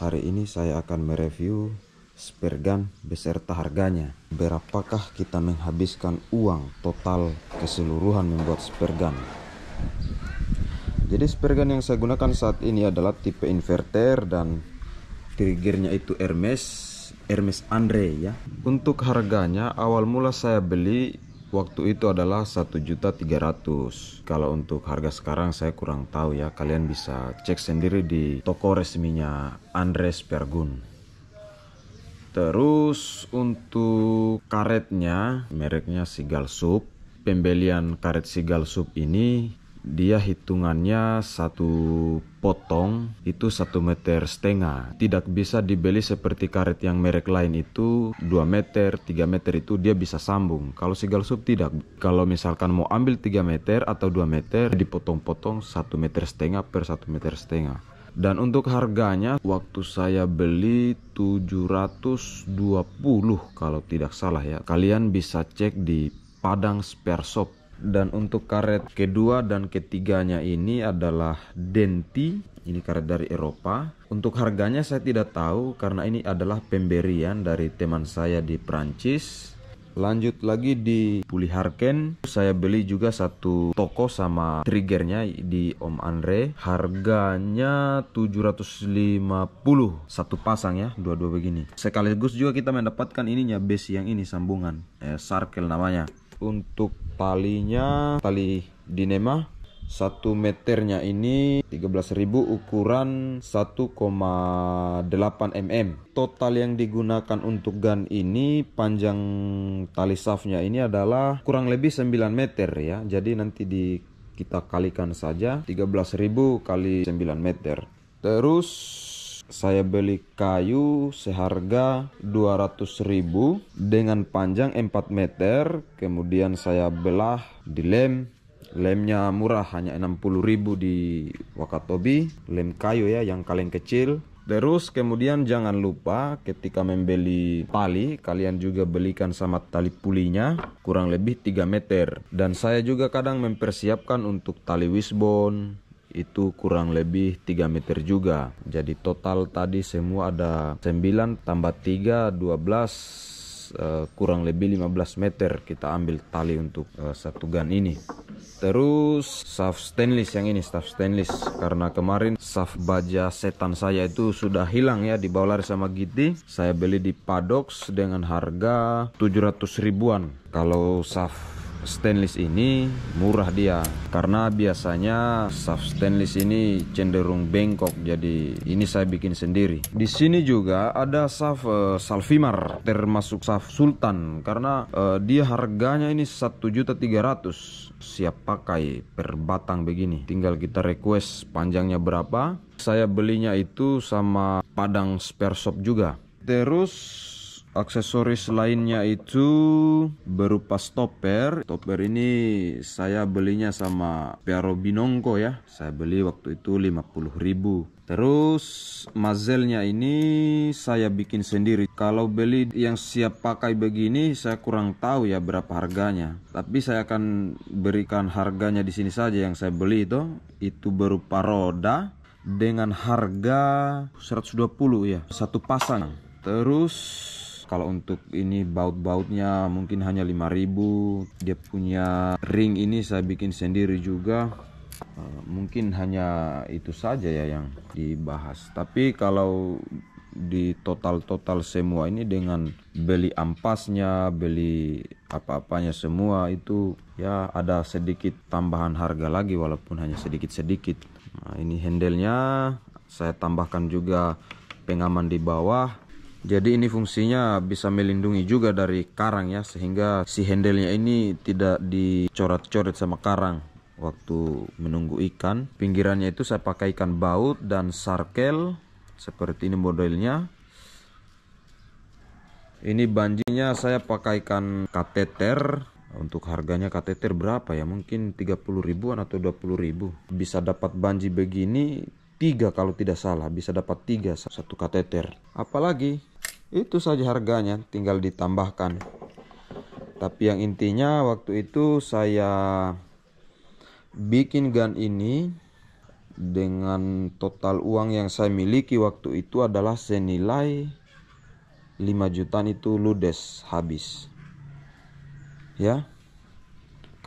Hari ini saya akan mereview spare gun beserta harganya. Berapakah kita menghabiskan uang total keseluruhan membuat spare gun? Jadi spare gun yang saya gunakan saat ini adalah tipe inverter dan triggernya itu Hermes Hermes Andre ya. Untuk harganya awal mula saya beli Waktu itu adalah 1.300. Kalau untuk harga sekarang saya kurang tahu ya. Kalian bisa cek sendiri di toko resminya Andres Pergun. Terus untuk karetnya, mereknya Sigal Sup. Pembelian karet Sigal Sup ini dia hitungannya satu potong itu satu meter setengah tidak bisa dibeli seperti karet yang merek lain itu 2 meter 3 meter itu dia bisa sambung kalau segal sub tidak kalau misalkan mau ambil 3 meter atau 2 meter dipotong-potong satu meter setengah per satu meter setengah dan untuk harganya waktu saya beli 720 kalau tidak salah ya kalian bisa cek di Padang Spare Shop dan untuk karet kedua dan ketiganya ini adalah denti ini karet dari Eropa untuk harganya saya tidak tahu karena ini adalah pemberian dari teman saya di Prancis lanjut lagi di Puliharken saya beli juga satu toko sama triggernya di Om Andre harganya 750 satu pasang ya dua-dua begini sekaligus juga kita mendapatkan ininya base yang ini sambungan eh, circle namanya untuk talinya tali dinema satu meternya ini 13.000 ukuran 1,8 mm total yang digunakan untuk gun ini panjang tali safnya ini adalah kurang lebih 9 meter ya jadi nanti di kita kalikan saja 13.000 kali 9 meter terus saya beli kayu seharga 200.000 dengan panjang 4 meter kemudian saya belah di lem lemnya murah hanya 60.000 di Wakatobi lem kayu ya yang kaleng kecil terus kemudian jangan lupa ketika membeli tali, kalian juga belikan sama tali pulinya kurang lebih 3 meter dan saya juga kadang mempersiapkan untuk tali wishbone itu kurang lebih 3 meter juga jadi total tadi semua ada 9 tambah 3 12 uh, kurang lebih 15 meter kita ambil tali untuk eh, satu gun ini terus shaft stainless yang ini shaft stainless karena kemarin shaft baja setan saya itu sudah hilang ya dibawa lari sama Giti saya beli di Padox dengan harga 700 ribuan kalau shaft stainless ini murah dia karena biasanya shaft stainless ini cenderung bengkok jadi ini saya bikin sendiri di sini juga ada shaft uh, eh, salvimar termasuk shaft sultan karena uh, dia harganya ini satu juta tiga ratus siap pakai per batang begini tinggal kita request panjangnya berapa saya belinya itu sama padang spare shop juga terus aksesoris lainnya itu berupa stopper stopper ini saya belinya sama Piaro Binongko ya saya beli waktu itu 50.000 terus mazelnya ini saya bikin sendiri kalau beli yang siap pakai begini saya kurang tahu ya berapa harganya tapi saya akan berikan harganya di sini saja yang saya beli itu itu berupa roda dengan harga 120 ya satu pasang terus kalau untuk ini baut-bautnya mungkin hanya 5000 dia punya ring ini saya bikin sendiri juga eh, mungkin hanya itu saja ya yang dibahas tapi kalau di total-total semua ini dengan beli ampasnya, beli apa-apanya semua itu ya ada sedikit tambahan harga lagi walaupun hanya sedikit-sedikit. Nah, ini handle saya tambahkan juga pengaman di bawah jadi ini fungsinya bisa melindungi juga dari karang ya sehingga si hendelnya ini tidak dicoret-coret sama karang waktu menunggu ikan. Pinggirannya itu saya pakai ikan baut dan sarkel seperti ini modelnya. Ini banjinya saya pakai ikan kateter. Untuk harganya kateter berapa ya? Mungkin 30 ribuan atau 20 ribu. Bisa dapat banji begini tiga kalau tidak salah bisa dapat tiga satu kateter apalagi itu saja harganya, tinggal ditambahkan. Tapi yang intinya waktu itu saya bikin gun ini dengan total uang yang saya miliki waktu itu adalah senilai 5 jutaan itu ludes habis. Ya.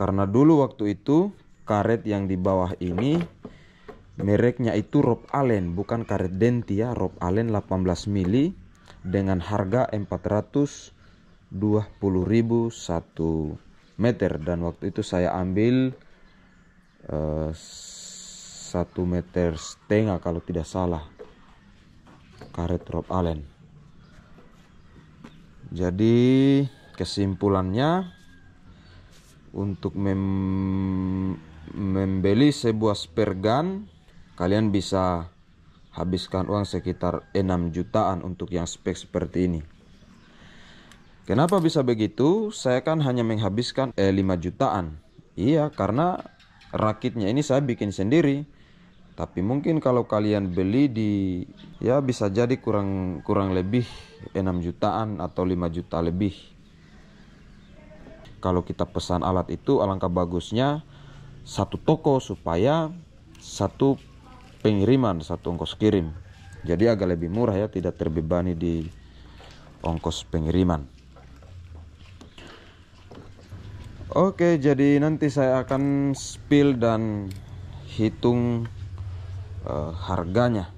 Karena dulu waktu itu karet yang di bawah ini mereknya itu Rob Allen bukan karet Denti ya Rob Allen 18 mili dengan harga 420.000 satu meter dan waktu itu saya ambil eh, satu uh, meter setengah kalau tidak salah karet Rob Allen jadi kesimpulannya untuk mem membeli sebuah spare gun kalian bisa habiskan uang sekitar 6 jutaan untuk yang spek seperti ini. Kenapa bisa begitu? Saya kan hanya menghabiskan eh, 5 jutaan. Iya, karena rakitnya ini saya bikin sendiri. Tapi mungkin kalau kalian beli di ya bisa jadi kurang kurang lebih 6 jutaan atau 5 juta lebih. Kalau kita pesan alat itu alangkah bagusnya satu toko supaya satu pengiriman satu ongkos kirim jadi agak lebih murah ya tidak terbebani di ongkos pengiriman Oke jadi nanti saya akan spill dan hitung uh, harganya